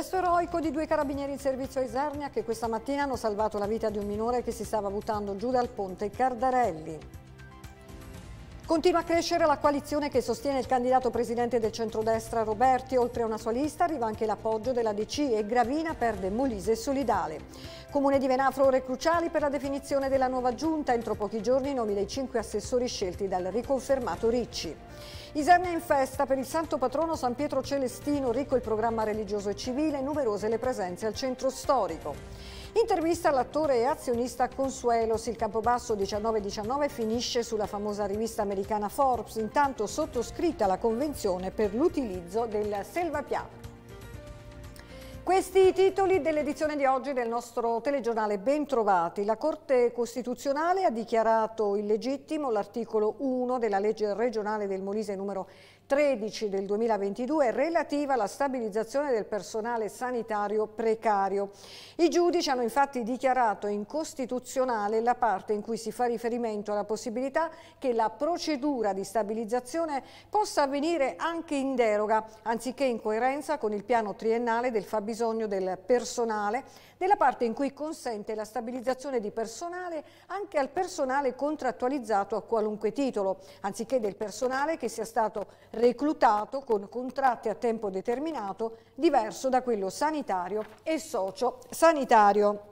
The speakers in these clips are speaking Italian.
Gesto eroico di due carabinieri in servizio a Isernia che questa mattina hanno salvato la vita di un minore che si stava buttando giù dal ponte Cardarelli. Continua a crescere la coalizione che sostiene il candidato presidente del centrodestra Roberti. Oltre a una sua lista arriva anche l'appoggio della DC e Gravina perde Molise e Solidale. Comune di Venafro ore cruciali per la definizione della nuova giunta. Entro pochi giorni i nomi dei cinque assessori scelti dal riconfermato Ricci. Isernia in festa per il santo patrono San Pietro Celestino, ricco il programma religioso e civile, numerose le presenze al centro storico. Intervista all'attore e azionista Consuelos. Il Campobasso 1919 finisce sulla famosa rivista americana Forbes, intanto sottoscritta la convenzione per l'utilizzo del selvapiatto questi i titoli dell'edizione di oggi del nostro telegiornale Bentrovati. La Corte Costituzionale ha dichiarato illegittimo l'articolo 1 della legge regionale del Molise numero 13 del 2022 relativa alla stabilizzazione del personale sanitario precario. I giudici hanno infatti dichiarato incostituzionale la parte in cui si fa riferimento alla possibilità che la procedura di stabilizzazione possa avvenire anche in deroga, anziché in coerenza con il piano triennale del fabbisogno del personale, nella parte in cui consente la stabilizzazione di personale anche al personale contrattualizzato a qualunque titolo, anziché del personale che sia stato reclutato con contratti a tempo determinato diverso da quello sanitario e socio-sanitario.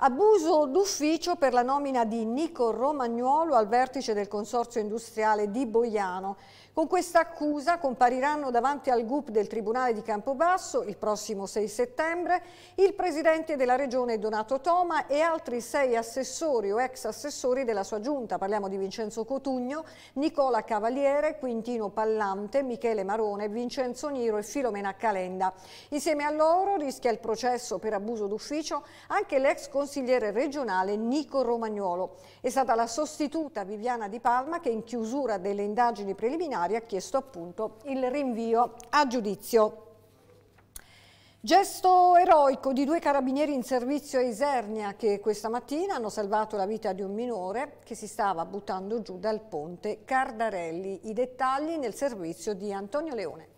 Abuso d'ufficio per la nomina di Nico Romagnuolo al vertice del consorzio industriale di Boiano. Con questa accusa compariranno davanti al GUP del Tribunale di Campobasso il prossimo 6 settembre il Presidente della Regione Donato Toma e altri sei assessori o ex assessori della sua giunta, parliamo di Vincenzo Cotugno, Nicola Cavaliere, Quintino Pallante, Michele Marone, Vincenzo Niro e Filomena Calenda. Insieme a loro rischia il processo per abuso d'ufficio anche l'ex consigliere regionale Nico Romagnuolo. È stata la sostituta Viviana Di Palma che in chiusura delle indagini preliminari Molinari ha chiesto appunto il rinvio a giudizio. Gesto eroico di due carabinieri in servizio a Isernia che questa mattina hanno salvato la vita di un minore che si stava buttando giù dal ponte Cardarelli. I dettagli nel servizio di Antonio Leone.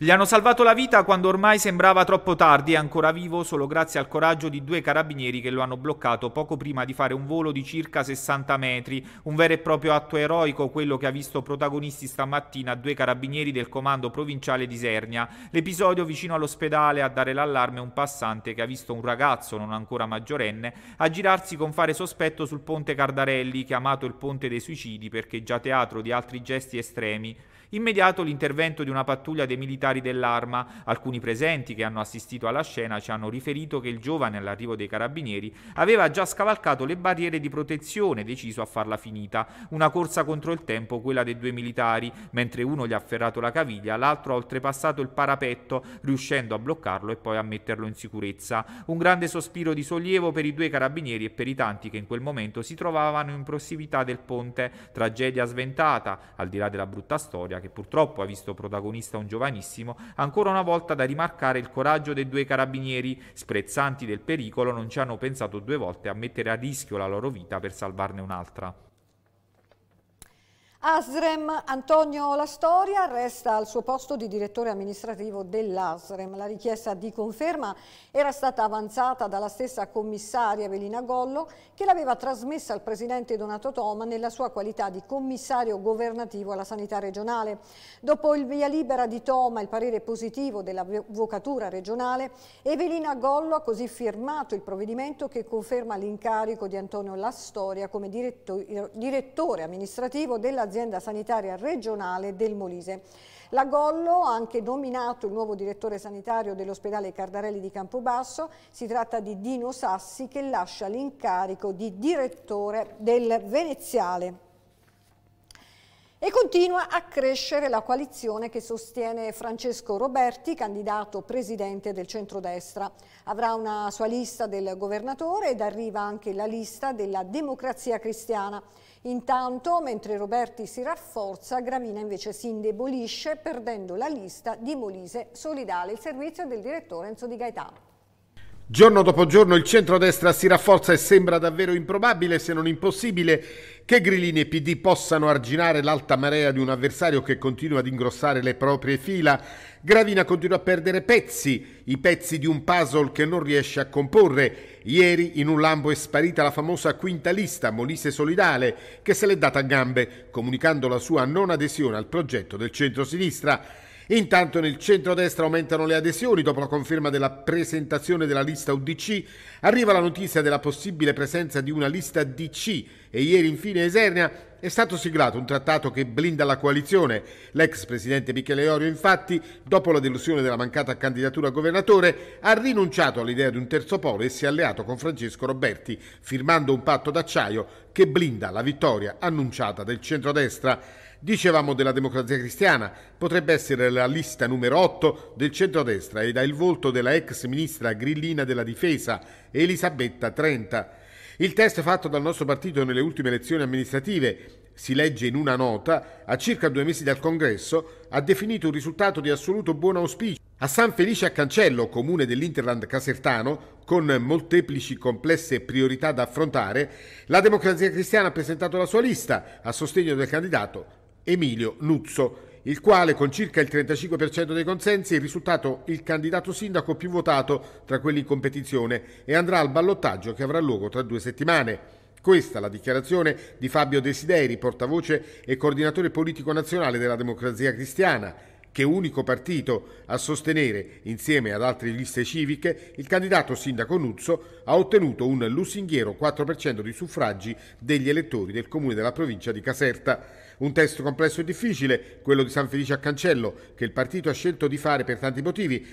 Gli hanno salvato la vita quando ormai sembrava troppo tardi e ancora vivo solo grazie al coraggio di due carabinieri che lo hanno bloccato poco prima di fare un volo di circa 60 metri, un vero e proprio atto eroico quello che ha visto protagonisti stamattina due carabinieri del comando provinciale di Sernia. L'episodio vicino all'ospedale a dare l'allarme un passante che ha visto un ragazzo non ancora maggiorenne aggirarsi con fare sospetto sul ponte Cardarelli, chiamato il ponte dei suicidi perché già teatro di altri gesti estremi. Immediato l'intervento di una pattuglia dei militari dell'arma. Alcuni presenti che hanno assistito alla scena ci hanno riferito che il giovane all'arrivo dei carabinieri aveva già scavalcato le barriere di protezione, deciso a farla finita. Una corsa contro il tempo, quella dei due militari, mentre uno gli ha afferrato la caviglia, l'altro ha oltrepassato il parapetto, riuscendo a bloccarlo e poi a metterlo in sicurezza. Un grande sospiro di sollievo per i due carabinieri e per i tanti che in quel momento si trovavano in prossimità del ponte. Tragedia sventata, al di là della brutta storia storia, che purtroppo ha visto protagonista un giovanissimo, ancora una volta da rimarcare il coraggio dei due carabinieri, sprezzanti del pericolo, non ci hanno pensato due volte a mettere a rischio la loro vita per salvarne un'altra. Asrem Antonio Lastoria resta al suo posto di direttore amministrativo dell'Asrem. La richiesta di conferma era stata avanzata dalla stessa commissaria Evelina Gollo che l'aveva trasmessa al presidente Donato Toma nella sua qualità di commissario governativo alla sanità regionale. Dopo il via libera di Toma e il parere positivo dell'avvocatura regionale, Evelina Gollo ha così firmato il provvedimento che conferma l'incarico di Antonio Lastoria come direttore amministrativo dell'azienda dell'azienda sanitaria regionale del Molise. La Gollo ha anche nominato il nuovo direttore sanitario dell'ospedale Cardarelli di Campobasso, si tratta di Dino Sassi che lascia l'incarico di direttore del Veneziale. E continua a crescere la coalizione che sostiene Francesco Roberti, candidato presidente del centrodestra. Avrà una sua lista del governatore ed arriva anche la lista della democrazia cristiana. Intanto, mentre Roberti si rafforza, Gravina invece si indebolisce perdendo la lista di Molise Solidale, il servizio del direttore Enzo Di Gaetano. Giorno dopo giorno il centrodestra si rafforza e sembra davvero improbabile, se non impossibile, che Grillini e PD possano arginare l'alta marea di un avversario che continua ad ingrossare le proprie fila. Gravina continua a perdere pezzi, i pezzi di un puzzle che non riesce a comporre. Ieri in un lampo è sparita la famosa quinta lista, Molise Solidale, che se l'è data a gambe, comunicando la sua non adesione al progetto del centro-sinistra. Intanto nel centrodestra aumentano le adesioni dopo la conferma della presentazione della lista UDC. Arriva la notizia della possibile presenza di una lista DC e ieri infine Esernia è stato siglato un trattato che blinda la coalizione. L'ex presidente Michele Orio, infatti, dopo la delusione della mancata candidatura a governatore, ha rinunciato all'idea di un terzo polo e si è alleato con Francesco Roberti, firmando un patto d'acciaio che blinda la vittoria annunciata del centrodestra. Dicevamo della democrazia cristiana, potrebbe essere la lista numero 8 del centrodestra ed ha il volto della ex ministra grillina della difesa Elisabetta Trenta. Il test fatto dal nostro partito nelle ultime elezioni amministrative si legge in una nota, a circa due mesi dal congresso, ha definito un risultato di assoluto buon auspicio. A San Felice a Cancello, comune dell'Interland casertano, con molteplici complesse priorità da affrontare, la democrazia cristiana ha presentato la sua lista a sostegno del candidato Emilio Nuzzo, il quale con circa il 35% dei consensi è risultato il candidato sindaco più votato tra quelli in competizione e andrà al ballottaggio che avrà luogo tra due settimane. Questa la dichiarazione di Fabio Desideri, portavoce e coordinatore politico nazionale della Democrazia Cristiana, che è unico partito a sostenere, insieme ad altre liste civiche, il candidato sindaco Nuzzo ha ottenuto un lusinghiero 4% di suffragi degli elettori del comune della provincia di Caserta. Un test complesso e difficile, quello di San Felice a Cancello, che il partito ha scelto di fare per tanti motivi,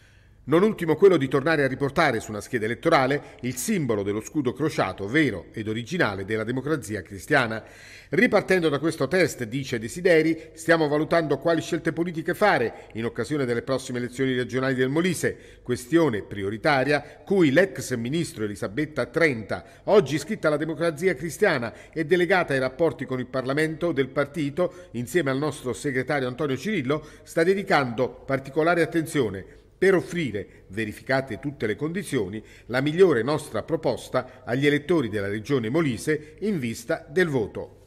non ultimo quello di tornare a riportare su una scheda elettorale il simbolo dello scudo crociato vero ed originale della democrazia cristiana. Ripartendo da questo test, dice Desideri, stiamo valutando quali scelte politiche fare in occasione delle prossime elezioni regionali del Molise, questione prioritaria cui l'ex ministro Elisabetta Trenta, oggi iscritta alla democrazia cristiana e delegata ai rapporti con il Parlamento del partito, insieme al nostro segretario Antonio Cirillo, sta dedicando particolare attenzione per offrire, verificate tutte le condizioni, la migliore nostra proposta agli elettori della Regione Molise in vista del voto.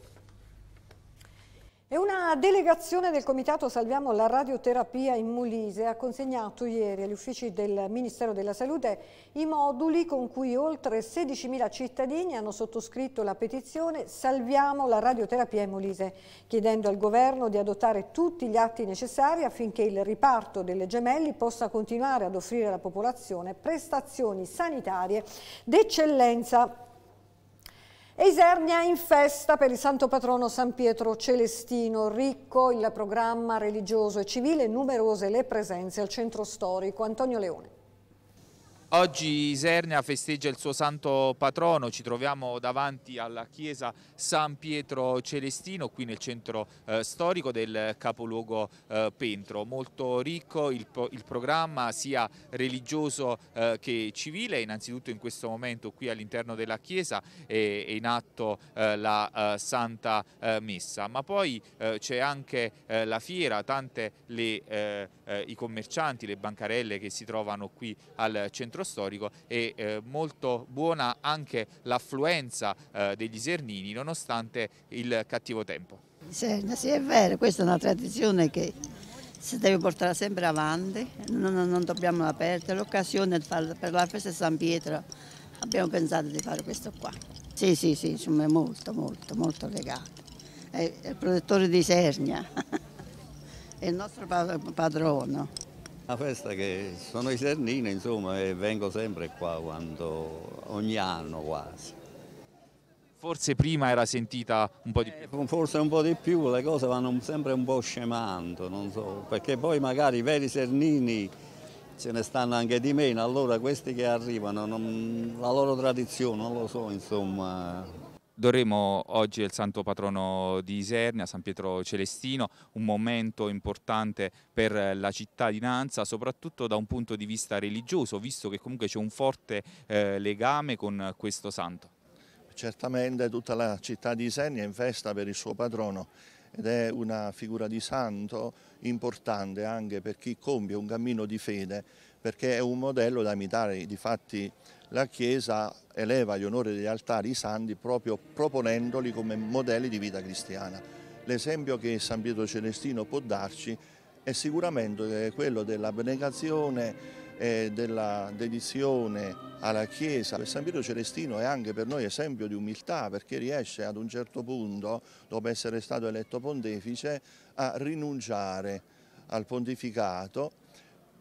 E una delegazione del Comitato Salviamo la Radioterapia in Molise ha consegnato ieri agli uffici del Ministero della Salute i moduli con cui oltre 16.000 cittadini hanno sottoscritto la petizione Salviamo la Radioterapia in Molise, chiedendo al Governo di adottare tutti gli atti necessari affinché il riparto delle gemelli possa continuare ad offrire alla popolazione prestazioni sanitarie d'eccellenza Isernia in festa per il santo patrono San Pietro Celestino, ricco il programma religioso e civile, numerose le presenze al centro storico. Antonio Leone. Oggi Isernia festeggia il suo santo patrono, ci troviamo davanti alla chiesa San Pietro Celestino qui nel centro eh, storico del capoluogo eh, Pentro. Molto ricco il, il programma sia religioso eh, che civile, innanzitutto in questo momento qui all'interno della chiesa è, è in atto eh, la eh, Santa eh, Messa, ma poi c'è anche la fiera, tante le, i commercianti, le bancarelle che si trovano qui al centro centro storico e eh, molto buona anche l'affluenza eh, degli Sernini nonostante il cattivo tempo. Serna, sì, è vero, questa è una tradizione che si deve portare sempre avanti, non, non dobbiamo la perdere. L'occasione per la festa di San Pietro abbiamo pensato di fare questo qua. Sì, sì, sì, insomma è molto, molto, molto legato. È il protettore di Sernia, è il nostro padrono. Una festa che sono i Sernini, insomma, e vengo sempre qua quando, ogni anno quasi. Forse prima era sentita un po' di eh, più. Eh, forse un po' di più, le cose vanno sempre un po' scemando, non so, perché poi magari i veri Sernini ce ne stanno anche di meno, allora questi che arrivano, non, la loro tradizione, non lo so, insomma, Dovremo oggi il santo patrono di Isernia, San Pietro Celestino, un momento importante per la cittadinanza, soprattutto da un punto di vista religioso, visto che comunque c'è un forte eh, legame con questo santo. Certamente tutta la città di Isernia è in festa per il suo patrono ed è una figura di santo importante anche per chi compie un cammino di fede perché è un modello da imitare, difatti la Chiesa eleva gli onori degli altari i santi proprio proponendoli come modelli di vita cristiana. L'esempio che San Pietro Celestino può darci è sicuramente quello dell'abnegazione e della dedizione alla Chiesa. San Pietro Celestino è anche per noi esempio di umiltà perché riesce ad un certo punto, dopo essere stato eletto pontefice, a rinunciare al pontificato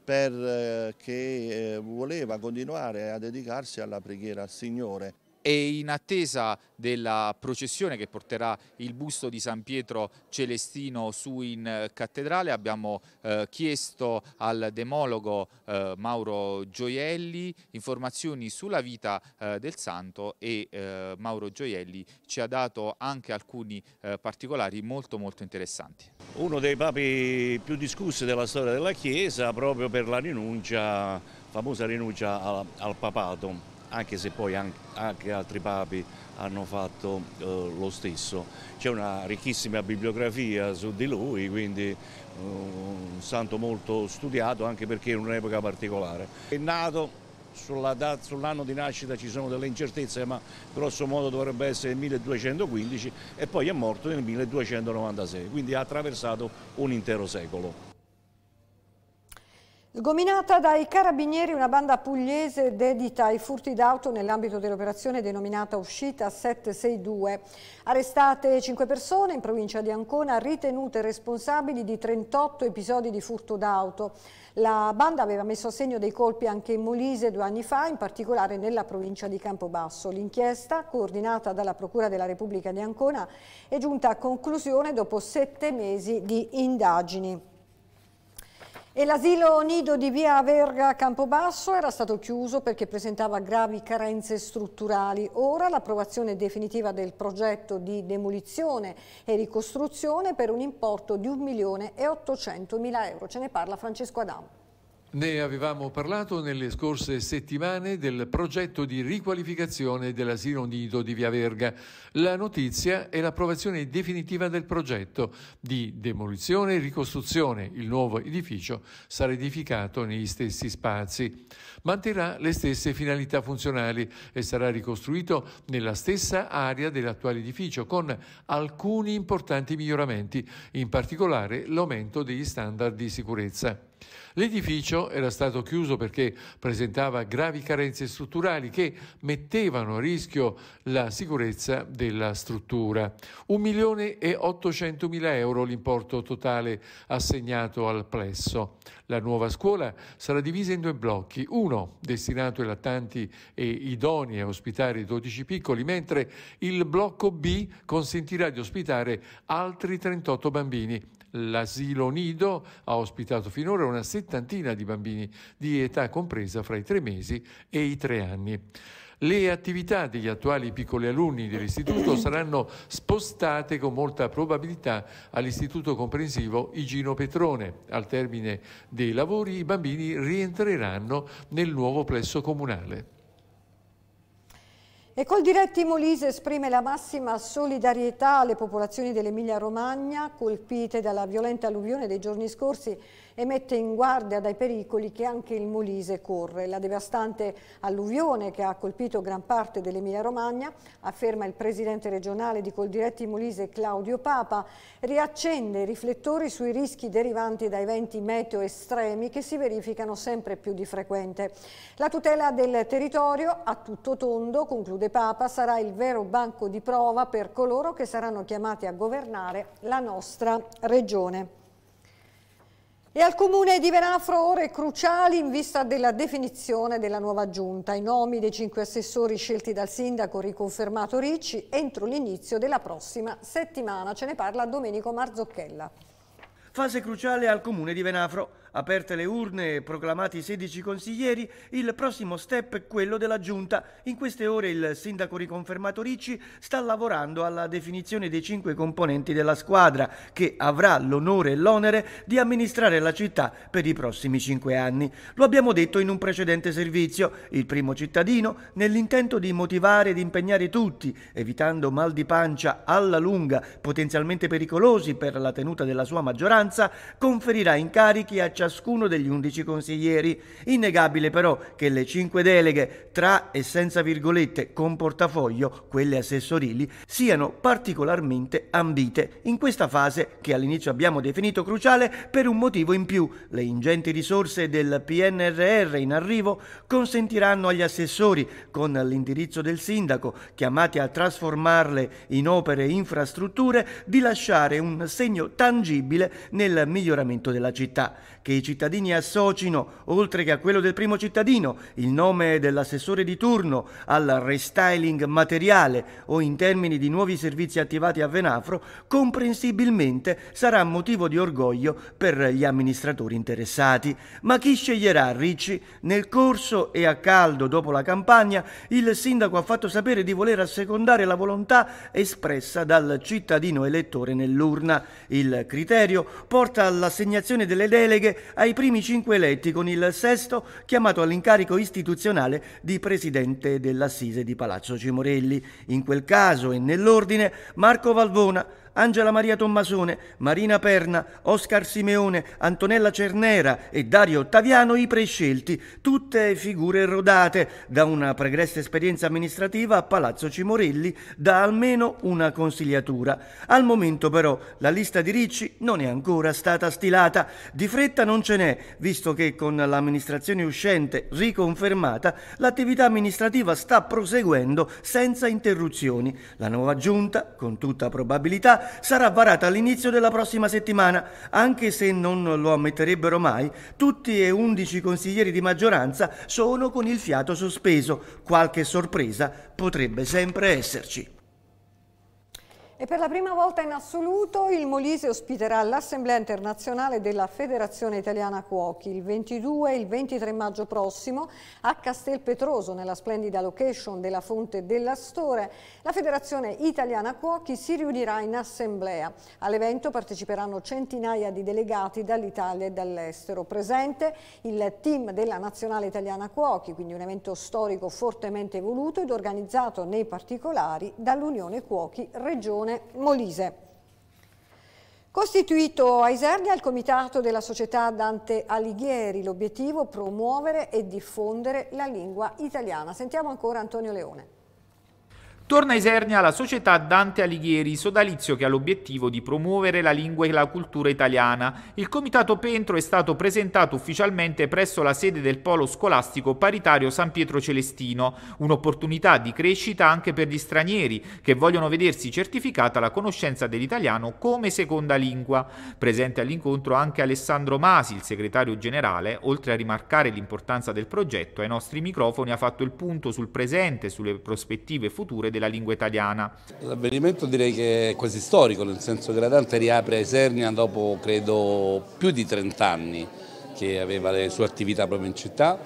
perché eh, eh, voleva continuare a dedicarsi alla preghiera al Signore e in attesa della processione che porterà il busto di San Pietro Celestino su in eh, cattedrale abbiamo eh, chiesto al demologo eh, Mauro Gioielli informazioni sulla vita eh, del santo e eh, Mauro Gioielli ci ha dato anche alcuni eh, particolari molto molto interessanti. Uno dei papi più discussi della storia della Chiesa proprio per la rinuncia, famosa rinuncia al, al papato anche se poi anche altri papi hanno fatto eh, lo stesso. C'è una ricchissima bibliografia su di lui, quindi un santo molto studiato anche perché in un'epoca particolare. È nato sull'anno di nascita ci sono delle incertezze, ma grosso modo dovrebbe essere il 1215 e poi è morto nel 1296, quindi ha attraversato un intero secolo. Sgominata dai carabinieri una banda pugliese dedita ai furti d'auto nell'ambito dell'operazione denominata Uscita 762. Arrestate 5 persone in provincia di Ancona ritenute responsabili di 38 episodi di furto d'auto. La banda aveva messo a segno dei colpi anche in Molise due anni fa, in particolare nella provincia di Campobasso. L'inchiesta, coordinata dalla Procura della Repubblica di Ancona, è giunta a conclusione dopo sette mesi di indagini. E l'asilo nido di via Verga Campobasso era stato chiuso perché presentava gravi carenze strutturali. Ora l'approvazione definitiva del progetto di demolizione e ricostruzione per un importo di 1.800.000 euro. Ce ne parla Francesco Adamo. Ne avevamo parlato nelle scorse settimane del progetto di riqualificazione dell'asilo nido di Via Verga. La notizia è l'approvazione definitiva del progetto di demolizione e ricostruzione. Il nuovo edificio sarà edificato negli stessi spazi. Manterrà le stesse finalità funzionali e sarà ricostruito nella stessa area dell'attuale edificio con alcuni importanti miglioramenti, in particolare l'aumento degli standard di sicurezza. L'edificio era stato chiuso perché presentava gravi carenze strutturali che mettevano a rischio la sicurezza della struttura. 1 milione e 800 mila euro l'importo totale assegnato al plesso. La nuova scuola sarà divisa in due blocchi, uno destinato ai lattanti e idonei a ospitare i 12 piccoli, mentre il blocco B consentirà di ospitare altri 38 bambini L'asilo nido ha ospitato finora una settantina di bambini di età compresa fra i tre mesi e i tre anni. Le attività degli attuali piccoli alunni dell'istituto saranno spostate con molta probabilità all'istituto comprensivo Igino Petrone. Al termine dei lavori i bambini rientreranno nel nuovo plesso comunale. E col diretti Molise esprime la massima solidarietà alle popolazioni dell'Emilia Romagna colpite dalla violenta alluvione dei giorni scorsi e mette in guardia dai pericoli che anche il Molise corre. La devastante alluvione che ha colpito gran parte dell'Emilia Romagna, afferma il presidente regionale di Coldiretti Molise Claudio Papa, riaccende i riflettori sui rischi derivanti da eventi meteo estremi che si verificano sempre più di frequente. La tutela del territorio a tutto tondo, conclude Papa, sarà il vero banco di prova per coloro che saranno chiamati a governare la nostra regione. E al comune di Venafro ore cruciali in vista della definizione della nuova giunta. I nomi dei cinque assessori scelti dal sindaco riconfermato Ricci entro l'inizio della prossima settimana. Ce ne parla Domenico Marzocchella. Fase cruciale al comune di Venafro. Aperte le urne e proclamati 16 consiglieri, il prossimo step è quello della Giunta. In queste ore il sindaco riconfermato Ricci sta lavorando alla definizione dei cinque componenti della squadra, che avrà l'onore e l'onere di amministrare la città per i prossimi cinque anni. Lo abbiamo detto in un precedente servizio, il primo cittadino, nell'intento di motivare ed impegnare tutti, evitando mal di pancia alla lunga, potenzialmente pericolosi per la tenuta della sua maggioranza, conferirà incarichi a ciascuno ciascuno degli undici consiglieri. Innegabile però che le cinque deleghe, tra e senza virgolette, con portafoglio, quelle assessorili, siano particolarmente ambite in questa fase che all'inizio abbiamo definito cruciale per un motivo in più. Le ingenti risorse del PNRR in arrivo consentiranno agli assessori, con l'indirizzo del sindaco, chiamati a trasformarle in opere e infrastrutture, di lasciare un segno tangibile nel miglioramento della città, che i cittadini associno, oltre che a quello del primo cittadino, il nome dell'assessore di turno al restyling materiale o in termini di nuovi servizi attivati a Venafro, comprensibilmente sarà motivo di orgoglio per gli amministratori interessati. Ma chi sceglierà Ricci? Nel corso e a caldo dopo la campagna, il sindaco ha fatto sapere di voler assecondare la volontà espressa dal cittadino elettore nell'urna. Il criterio porta all'assegnazione delle deleghe ai primi cinque eletti, con il sesto chiamato all'incarico istituzionale di presidente dell'Assise di Palazzo Cimorelli. In quel caso e nell'ordine Marco Valvona Angela Maria Tommasone, Marina Perna, Oscar Simeone, Antonella Cernera e Dario Ottaviano i prescelti, tutte figure rodate da una pregressa esperienza amministrativa a Palazzo Cimorelli da almeno una consigliatura. Al momento però la lista di Ricci non è ancora stata stilata, di fretta non ce n'è, visto che con l'amministrazione uscente riconfermata l'attività amministrativa sta proseguendo senza interruzioni. La nuova giunta, con tutta probabilità, sarà varata all'inizio della prossima settimana, anche se non lo ammetterebbero mai, tutti e undici consiglieri di maggioranza sono con il fiato sospeso. Qualche sorpresa potrebbe sempre esserci. E per la prima volta in assoluto il Molise ospiterà l'Assemblea internazionale della Federazione Italiana Cuochi il 22 e il 23 maggio prossimo a Castel Petroso nella splendida location della Fonte dell'Astore. La Federazione Italiana Cuochi si riunirà in assemblea. All'evento parteciperanno centinaia di delegati dall'Italia e dall'estero. Presente il team della Nazionale Italiana Cuochi, quindi un evento storico fortemente voluto ed organizzato nei particolari dall'Unione Cuochi Regione Regione Molise. Costituito a Isernia il comitato della società Dante Alighieri, l'obiettivo promuovere e diffondere la lingua italiana. Sentiamo ancora Antonio Leone. Torna a Isernia la società Dante Alighieri, sodalizio che ha l'obiettivo di promuovere la lingua e la cultura italiana. Il Comitato Pentro è stato presentato ufficialmente presso la sede del Polo Scolastico Paritario San Pietro Celestino, un'opportunità di crescita anche per gli stranieri che vogliono vedersi certificata la conoscenza dell'italiano come seconda lingua. Presente all'incontro anche Alessandro Masi, il segretario generale, oltre a rimarcare l'importanza del progetto, ai nostri microfoni ha fatto il punto sul presente, e sulle prospettive future della lingua italiana. L'avvenimento direi che è quasi storico, nel senso che la Dante riapre a Esernia dopo credo più di 30 anni che aveva le sue attività proprio in città.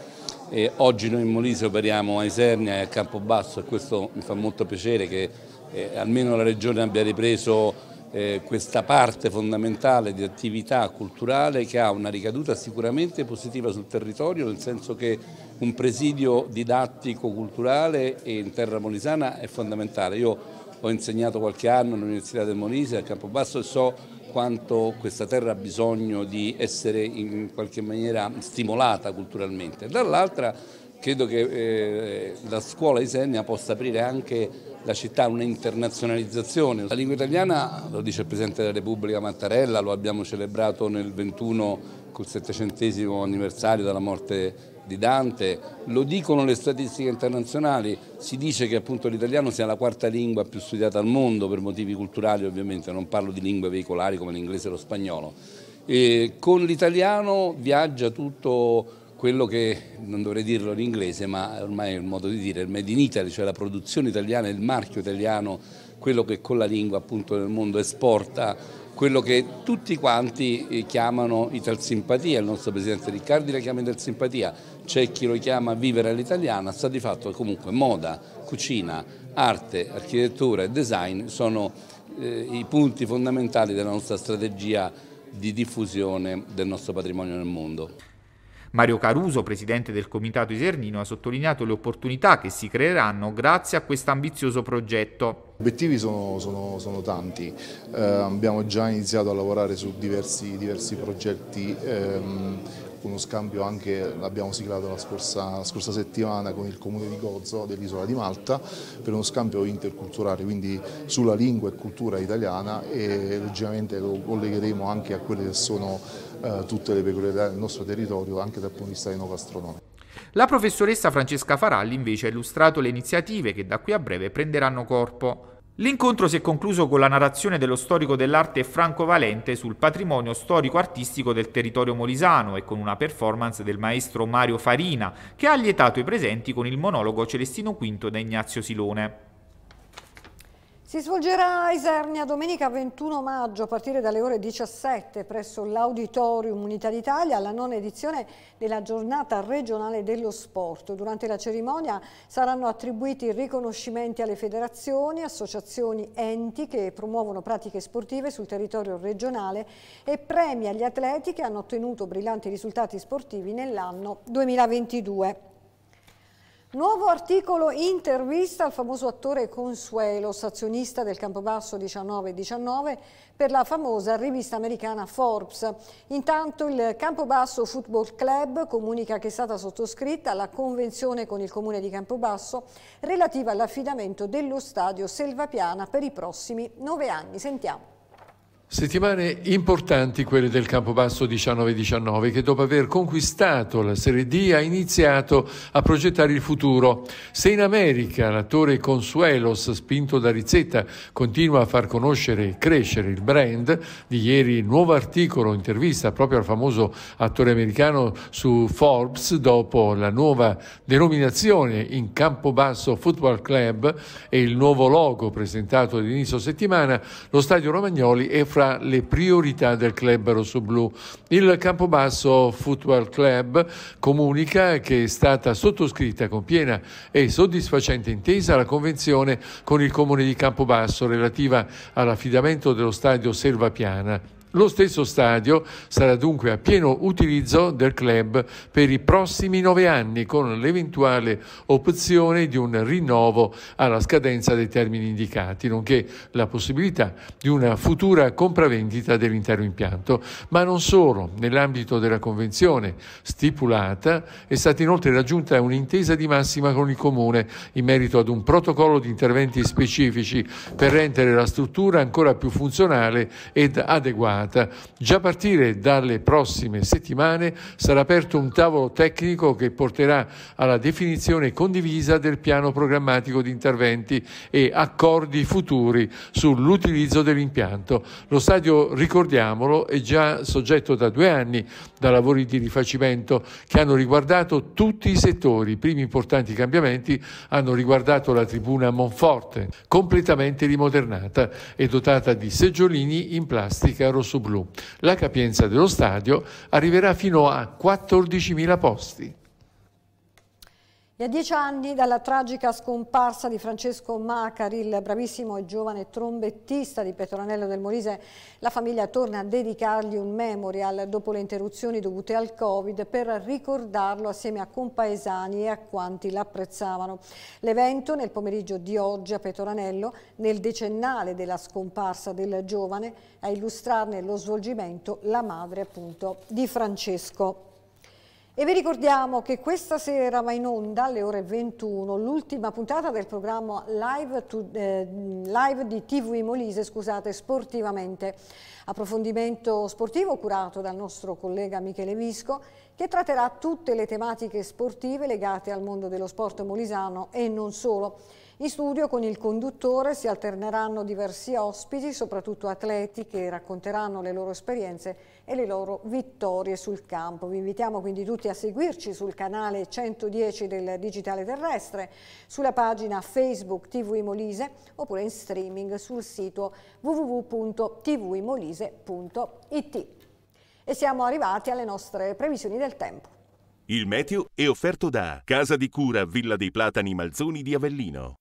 E oggi noi in Molise operiamo a Isernia e a Campobasso e questo mi fa molto piacere che eh, almeno la Regione abbia ripreso eh, questa parte fondamentale di attività culturale che ha una ricaduta sicuramente positiva sul territorio, nel senso che un presidio didattico-culturale in terra molisana è fondamentale. Io ho insegnato qualche anno all'Università del Molise, a Campobasso, e so quanto questa terra ha bisogno di essere in qualche maniera stimolata culturalmente. Dall'altra credo che eh, la scuola di Senna possa aprire anche la città, un'internazionalizzazione. La lingua italiana, lo dice il Presidente della Repubblica Mattarella, lo abbiamo celebrato nel 21 col settecentesimo anniversario della morte di Dante, lo dicono le statistiche internazionali, si dice che appunto l'italiano sia la quarta lingua più studiata al mondo per motivi culturali ovviamente, non parlo di lingue veicolari come l'inglese e lo spagnolo. E con l'italiano viaggia tutto quello che, non dovrei dirlo in inglese, ma ormai è un modo di dire, il Made in Italy, cioè la produzione italiana, il marchio italiano, quello che con la lingua appunto nel mondo esporta, quello che tutti quanti eh, chiamano Italsimpatia, il nostro presidente Riccardi la chiama Italsimpatia, c'è chi lo chiama vivere all'italiana, sta di fatto comunque moda, cucina, arte, architettura e design sono eh, i punti fondamentali della nostra strategia di diffusione del nostro patrimonio nel mondo. Mario Caruso, presidente del comitato isernino, ha sottolineato le opportunità che si creeranno grazie a questo ambizioso progetto. Gli obiettivi sono, sono, sono tanti, eh, abbiamo già iniziato a lavorare su diversi, diversi progetti ehm, uno scambio anche, l'abbiamo siglato la scorsa, la scorsa, settimana con il comune di Gozo dell'isola di Malta per uno scambio interculturale, quindi sulla lingua e cultura italiana e logicamente lo collegheremo anche a quelle che sono eh, tutte le peculiarità del nostro territorio anche dal punto di vista enogastronomico. La professoressa Francesca Faralli invece ha illustrato le iniziative che da qui a breve prenderanno corpo. L'incontro si è concluso con la narrazione dello storico dell'arte Franco Valente sul patrimonio storico-artistico del territorio molisano e con una performance del maestro Mario Farina, che ha lietato i presenti con il monologo Celestino V da Ignazio Silone. Si svolgerà a Isernia domenica 21 maggio a partire dalle ore 17 presso l'Auditorium Unità d'Italia la nona edizione della giornata regionale dello sport. Durante la cerimonia saranno attribuiti riconoscimenti alle federazioni, associazioni, enti che promuovono pratiche sportive sul territorio regionale e premi agli atleti che hanno ottenuto brillanti risultati sportivi nell'anno 2022. Nuovo articolo intervista al famoso attore Consuelo, stazionista del Campobasso 1919 per la famosa rivista americana Forbes. Intanto il Campobasso Football Club comunica che è stata sottoscritta la convenzione con il comune di Campobasso relativa all'affidamento dello stadio Selvapiana per i prossimi nove anni. Sentiamo. Settimane importanti quelle del Campobasso 19-19 che dopo aver conquistato la Serie D ha iniziato a progettare il futuro. Se in America l'attore Consuelos, spinto da Rizzetta, continua a far conoscere e crescere il brand, di ieri nuovo articolo, intervista proprio al famoso attore americano su Forbes dopo la nuova denominazione in Campobasso Football Club e il nuovo logo presentato all'inizio settimana, lo stadio Romagnoli è fra fra le priorità del club rossoblù. Il Campobasso Football Club comunica che è stata sottoscritta con piena e soddisfacente intesa la convenzione con il comune di Campobasso relativa all'affidamento dello stadio Selvapiana lo stesso stadio sarà dunque a pieno utilizzo del club per i prossimi nove anni con l'eventuale opzione di un rinnovo alla scadenza dei termini indicati, nonché la possibilità di una futura compravendita dell'intero impianto. Ma non solo, nell'ambito della convenzione stipulata è stata inoltre raggiunta un'intesa di massima con il Comune in merito ad un protocollo di interventi specifici per rendere la struttura ancora più funzionale ed adeguata giornata, già a partire dalle prossime settimane sarà aperto un tavolo tecnico che porterà alla definizione condivisa del piano programmatico di interventi e accordi futuri sull'utilizzo dell'impianto. Lo stadio, ricordiamolo, è già soggetto da due anni da lavori di rifacimento che hanno riguardato tutti i settori. I primi importanti cambiamenti hanno riguardato la tribuna Monforte, completamente rimodernata e dotata di seggiolini in plastica rosso rosso-blu. La capienza dello stadio arriverà fino a 14.000 posti. E a dieci anni dalla tragica scomparsa di Francesco Macari, il bravissimo e giovane trombettista di Petronello del Molise, la famiglia torna a dedicargli un memorial dopo le interruzioni dovute al Covid per ricordarlo assieme a compaesani e a quanti l'apprezzavano. L'evento nel pomeriggio di oggi a Petronello, nel decennale della scomparsa del giovane, a illustrarne lo svolgimento la madre appunto di Francesco. E vi ricordiamo che questa sera va in onda alle ore 21 l'ultima puntata del programma live, to, eh, live, di TV Molise, scusate, sportivamente. Approfondimento sportivo curato dal nostro collega Michele Visco che tratterà tutte le tematiche sportive legate al mondo dello sport molisano e non solo. In studio con il conduttore si alterneranno diversi ospiti, soprattutto atleti che racconteranno le loro esperienze e le loro vittorie sul campo. Vi invitiamo quindi tutti a seguirci sul canale 110 del Digitale Terrestre, sulla pagina Facebook TV Molise oppure in streaming sul sito www.tvimolise.it. E siamo arrivati alle nostre previsioni del tempo. Il meteo è offerto da Casa di Cura Villa dei Platani Malzoni di Avellino.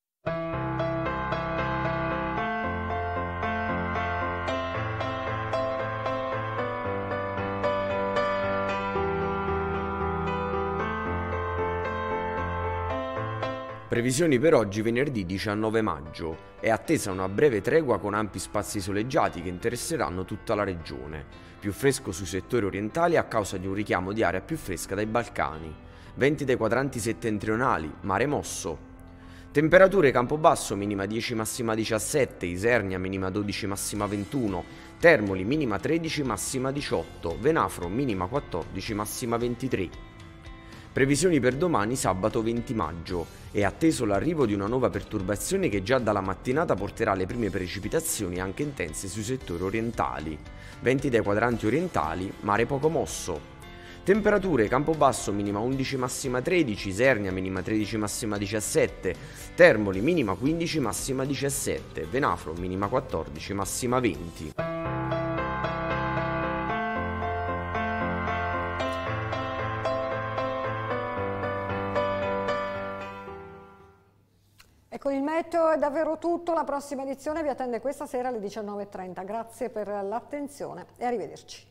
Previsioni per oggi venerdì 19 maggio. È attesa una breve tregua con ampi spazi soleggiati che interesseranno tutta la regione. Più fresco sui settori orientali a causa di un richiamo di aria più fresca dai Balcani. Venti dai quadranti settentrionali, mare mosso. Temperature Campobasso minima 10 massima 17, Isernia minima 12 massima 21, Termoli minima 13 massima 18, Venafro minima 14 massima 23. Previsioni per domani sabato 20 maggio. È atteso l'arrivo di una nuova perturbazione che già dalla mattinata porterà le prime precipitazioni anche intense sui settori orientali. Venti dai quadranti orientali, mare poco mosso. Temperature Campobasso minima 11 massima 13, Sernia minima 13 massima 17, Termoli minima 15 massima 17, Venafro minima 14 massima 20. detto è davvero tutto, la prossima edizione vi attende questa sera alle 19.30. Grazie per l'attenzione e arrivederci.